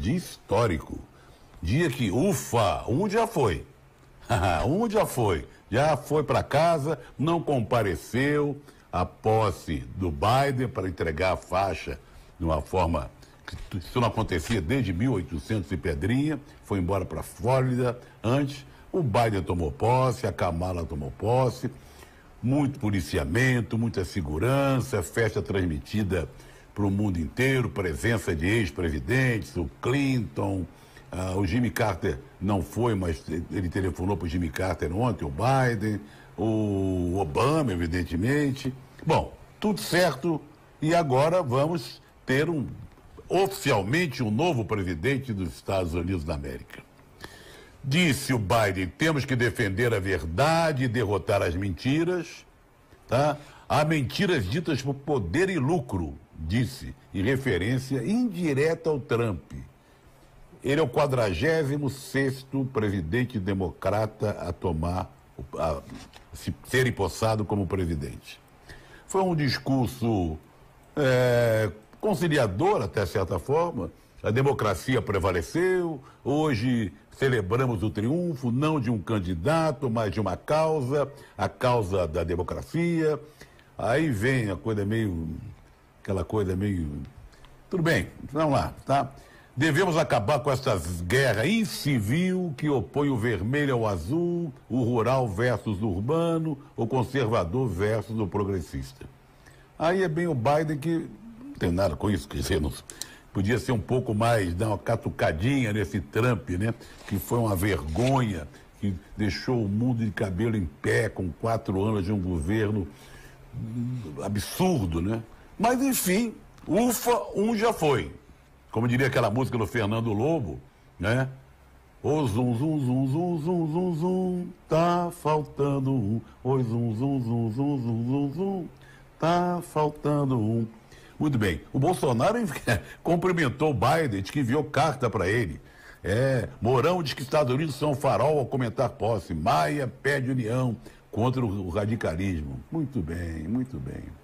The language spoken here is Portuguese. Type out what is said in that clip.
Dia histórico. Dia que, ufa, um já foi. um já foi. Já foi para casa, não compareceu à posse do Biden para entregar a faixa de uma forma que isso não acontecia desde 1800 e Pedrinha. Foi embora para a Flórida antes. O Biden tomou posse, a Kamala tomou posse. Muito policiamento, muita segurança, festa transmitida para o mundo inteiro, presença de ex-presidentes, o Clinton, uh, o Jimmy Carter não foi, mas ele telefonou para o Jimmy Carter ontem, o Biden, o Obama, evidentemente. Bom, tudo certo e agora vamos ter um oficialmente um novo presidente dos Estados Unidos da América. Disse o Biden: temos que defender a verdade e derrotar as mentiras, tá? Há mentiras ditas por poder e lucro, disse em referência indireta ao Trump. Ele é o 46 presidente democrata a tomar, a ser empossado como presidente. Foi um discurso é, conciliador, até certa forma. A democracia prevaleceu. Hoje celebramos o triunfo, não de um candidato, mas de uma causa, a causa da democracia. Aí vem a coisa meio aquela coisa meio. Tudo bem, vamos lá, tá? Devemos acabar com essa guerra incivil que opõe o vermelho ao azul, o rural versus o urbano, o conservador versus o progressista. Aí é bem o Biden que não tem nada com isso, quer dizer, não, podia ser um pouco mais, dar uma catucadinha nesse Trump, né? Que foi uma vergonha, que deixou o mundo de cabelo em pé com quatro anos de um governo absurdo, né? Mas enfim, ufa, um já foi. Como diria aquela música do Fernando Lobo, né? O zum, zum, zum, zum, zum, zum, zum, tá faltando um. O zum, zum, zum, zum, zum, zum, zum, tá faltando um. Muito bem. O Bolsonaro cumprimentou o Biden, que enviou carta para ele. É, Mourão diz que Estados Unidos são farol ao comentar posse. Maia pede união contra o radicalismo. Muito bem, muito bem.